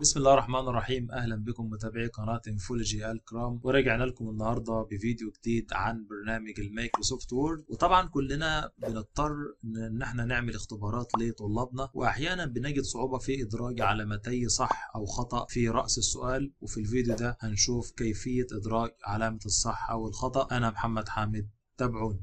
بسم الله الرحمن الرحيم اهلا بكم متابعي قناه انفولوجي الكرام ورجعنا لكم النهارده بفيديو جديد عن برنامج المايكروسوفت وورد وطبعا كلنا بنضطر ان احنا نعمل اختبارات لطلابنا واحيانا بنجد صعوبه في ادراج علامتي صح او خطا في راس السؤال وفي الفيديو ده هنشوف كيفيه ادراج علامه الصح او الخطا انا محمد حامد تابعوني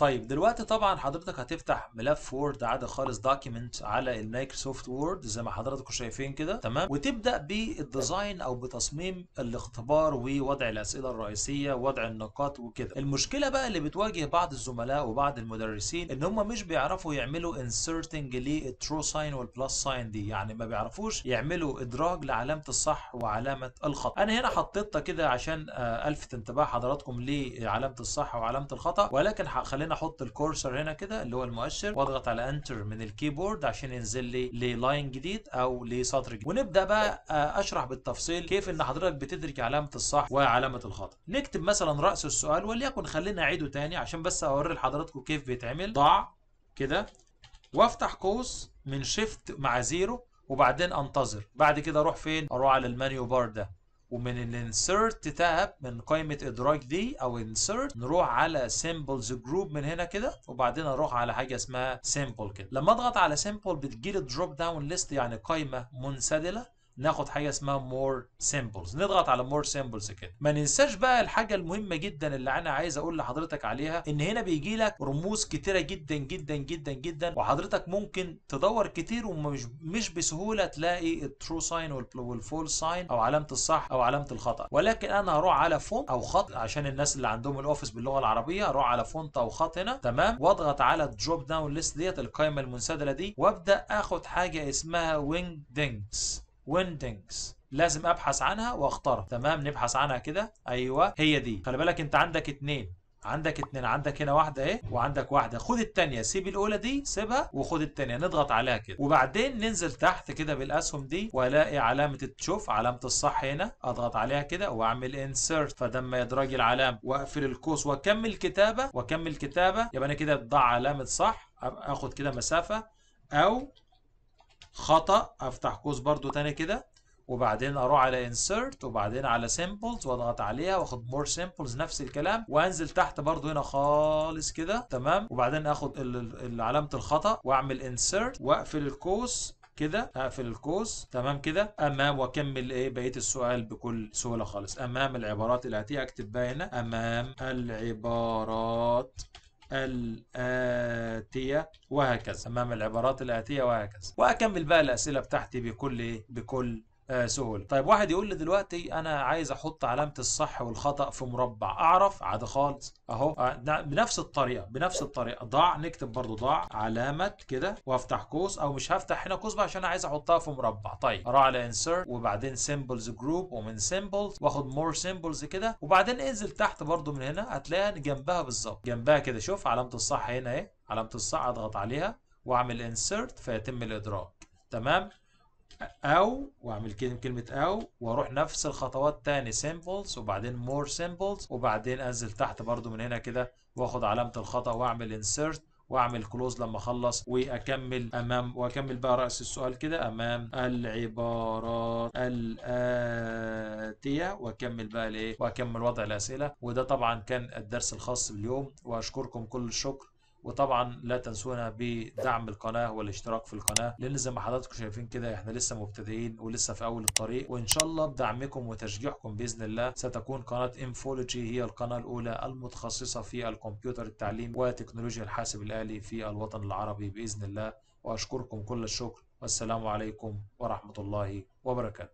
طيب دلوقتي طبعا حضرتك هتفتح ملف وورد عادي خالص دوكيمنت على المايكروسوفت وورد زي ما حضراتكم شايفين كده تمام وتبدا بالديزاين او بتصميم الاختبار ووضع الاسئله الرئيسيه ووضع النقاط وكده المشكله بقى اللي بتواجه بعض الزملاء وبعض المدرسين ان هم مش بيعرفوا يعملوا انسرتنج للترو ساين والبلس ساين دي يعني ما بيعرفوش يعملوا ادراج لعلامه الصح وعلامه الخطا انا هنا حطيتها كده عشان آه، الفت انتباه حضراتكم لعلامه الصح وعلامه الخطا ولكن خلينا هنا احط الكورسر هنا كده اللي هو المؤشر واضغط على انتر من الكيبورد عشان ينزل لي للاين جديد او لسطر جديد ونبدا بقى آه، اشرح بالتفصيل كيف ان حضرتك بتدرك علامه الصح وعلامه الخطا نكتب مثلا راس السؤال وليكن خلينا اعيده تاني عشان بس اوري لحضراتكم كيف بيتعمل ضع كده وافتح قوس من شيفت مع زيرو وبعدين انتظر بعد كده اروح فين اروح على المنيو بار ده ومن ال insert tab من قائمة ادراك دي او insert نروح على symbols group من هنا كده وبعدين اروح على حاجة اسمها simple كده لما اضغط على simple بتجيلي drop down list يعني قائمة منسدلة ناخد حاجه اسمها مور سيمبلز نضغط على مور سيمبلز كده ما ننساش بقى الحاجه المهمه جدا اللي انا عايز اقول لحضرتك عليها ان هنا بيجي لك رموز كتيره جدا جدا جدا جدا وحضرتك ممكن تدور كتير ومش مش بسهوله تلاقي الترو ساين والفول ساين او علامه الصح او علامه الخطا ولكن انا هروح على فونت او خط عشان الناس اللي عندهم الاوفيس باللغه العربيه هروح على فونت او خط هنا تمام واضغط على الدروب داون ليست ديت القائمه المنسدله دي وابدا اخد حاجه اسمها وينج دينجز ويندنجز لازم ابحث عنها واختارها تمام نبحث عنها كده ايوه هي دي خلي بالك انت عندك اتنين عندك اتنين عندك هنا واحده اهي وعندك واحده خد الثانيه سيب الاولى دي سيبها وخد الثانيه نضغط عليها كده وبعدين ننزل تحت كده بالاسهم دي والاقي علامه تشوف علامه الصح هنا اضغط عليها كده واعمل انسرت فلما يدرج العلامه واقفل الكوس واكمل كتابه واكمل كتابه يبقى انا كده ضع علامه صح اخد كده مسافه او خطأ افتح قوس برضو تاني كده وبعدين اروح على insert وبعدين على samples واضغط عليها واخد more samples نفس الكلام وانزل تحت برضو هنا خالص كده تمام وبعدين اخد علامه الخطا واعمل insert واقفل القوس كده اقفل القوس تمام كده امام واكمل ايه بقيه السؤال بكل سهوله خالص امام العبارات اللي هتيجي اكتب بقى هنا امام العبارات الآتية وهكذا أمام العبارات الآتية وهكذا وأكمل بقى الأسئلة بتاعتي بكل إيه؟ بكل آه، سهولة طيب واحد يقول لي دلوقتي انا عايز احط علامة الصح والخطأ في مربع اعرف عادي خالص اهو آه، بنفس الطريقة بنفس الطريقة ضاع نكتب برضو ضاع علامة كده وافتح قوس او مش هفتح هنا قوس بقى عشان عايز احطها في مربع طيب اروح على انسر وبعدين سيمبلز جروب ومن سيمبلز واخد مور سيمبلز كده وبعدين انزل تحت برضو من هنا هتلاقيها جنبها بالظبط جنبها كده شوف علامة الصح هنا اهي علامة الصح اضغط عليها واعمل انسرت فيتم الادراك تمام او واعمل كلمه او واروح نفس الخطوات تاني سيمبلز وبعدين مور سيمبلز وبعدين انزل تحت برضو من هنا كده واخد علامه الخطا واعمل انسيرت واعمل كلوز لما اخلص واكمل امام واكمل بقى راس السؤال كده امام العبارات الاتيه واكمل بقى الايه واكمل وضع الاسئله وده طبعا كان الدرس الخاص باليوم واشكركم كل الشكر وطبعا لا تنسونا بدعم القناة والاشتراك في القناة لان زي ما حضراتكم شايفين كده احنا لسه مبتدئين ولسه في اول الطريق وان شاء الله بدعمكم وتشجيعكم باذن الله ستكون قناة انفولوجي هي القناة الاولى المتخصصة في الكمبيوتر التعليم وتكنولوجيا الحاسب الالي في الوطن العربي باذن الله واشكركم كل الشكر والسلام عليكم ورحمة الله وبركاته